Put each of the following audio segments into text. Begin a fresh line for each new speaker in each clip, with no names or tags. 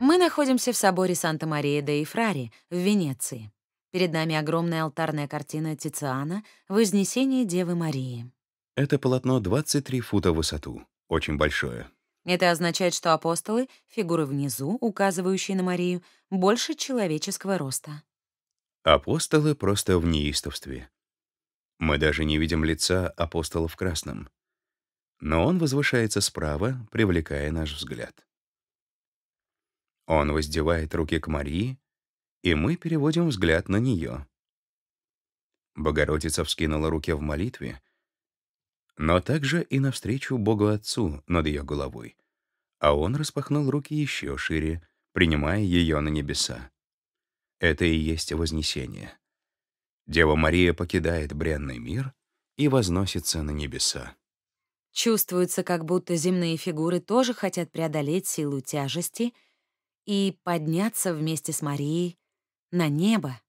Мы находимся в соборе Санта-Мария де Ифрари в Венеции. Перед нами огромная алтарная картина Тициана «Вознесение Девы Марии».
Это полотно 23 фута в высоту, очень большое.
Это означает, что апостолы, фигуры внизу, указывающие на Марию, больше человеческого роста.
Апостолы просто в неистовстве. Мы даже не видим лица апостола в красном но он возвышается справа, привлекая наш взгляд. Он воздевает руки к Марии, и мы переводим взгляд на нее. Богородица вскинула руки в молитве, но также и навстречу Богу Отцу над ее головой, а он распахнул руки еще шире, принимая ее на небеса. Это и есть вознесение. Дева Мария покидает бренный мир и возносится на небеса.
Чувствуется, как будто земные фигуры тоже хотят преодолеть силу тяжести и подняться вместе с Марией на небо.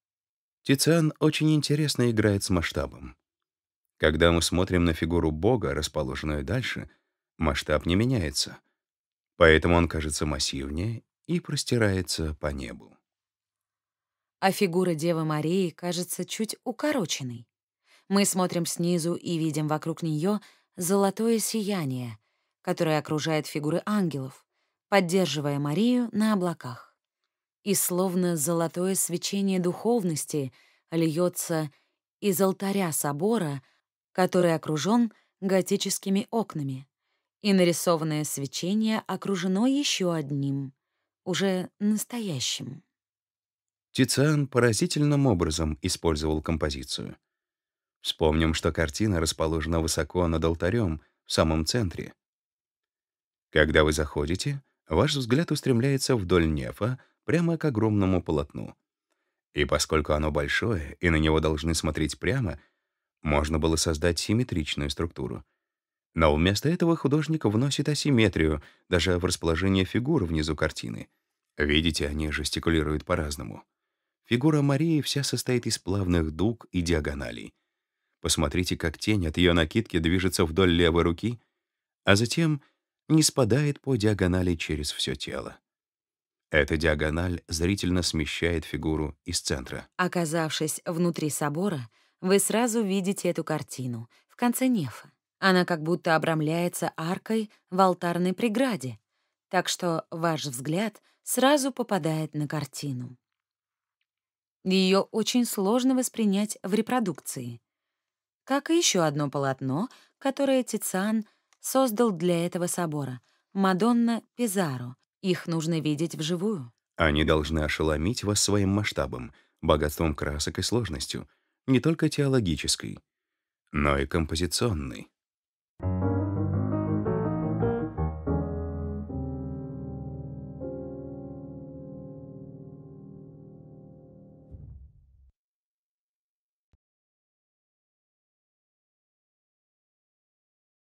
Тициан очень интересно играет с масштабом. Когда мы смотрим на фигуру Бога, расположенную дальше, масштаб не меняется. Поэтому он кажется массивнее и простирается по небу.
А фигура Девы Марии кажется чуть укороченной. Мы смотрим снизу и видим вокруг нее — золотое сияние, которое окружает фигуры ангелов, поддерживая Марию на облаках. И словно золотое свечение духовности льется из алтаря собора, который окружен готическими окнами, и нарисованное свечение окружено еще одним, уже настоящим.
Тициан поразительным образом использовал композицию — Вспомним, что картина расположена высоко над алтарем, в самом центре. Когда вы заходите, ваш взгляд устремляется вдоль нефа, прямо к огромному полотну. И поскольку оно большое, и на него должны смотреть прямо, можно было создать симметричную структуру. Но вместо этого художник вносит асимметрию даже в расположение фигур внизу картины. Видите, они жестикулируют по-разному. Фигура Марии вся состоит из плавных дуг и диагоналей. Посмотрите, как тень от ее накидки движется вдоль левой руки, а затем не спадает по диагонали через все тело. Эта диагональ зрительно смещает фигуру из центра.
Оказавшись внутри собора, вы сразу видите эту картину в конце нефа. Она как будто обрамляется аркой в алтарной преграде, так что ваш взгляд сразу попадает на картину. Ее очень сложно воспринять в репродукции как и еще одно полотно, которое Тициан создал для этого собора — «Мадонна Пизаро». Их нужно видеть вживую.
Они должны ошеломить вас своим масштабом, богатством красок и сложностью, не только теологической, но и композиционной.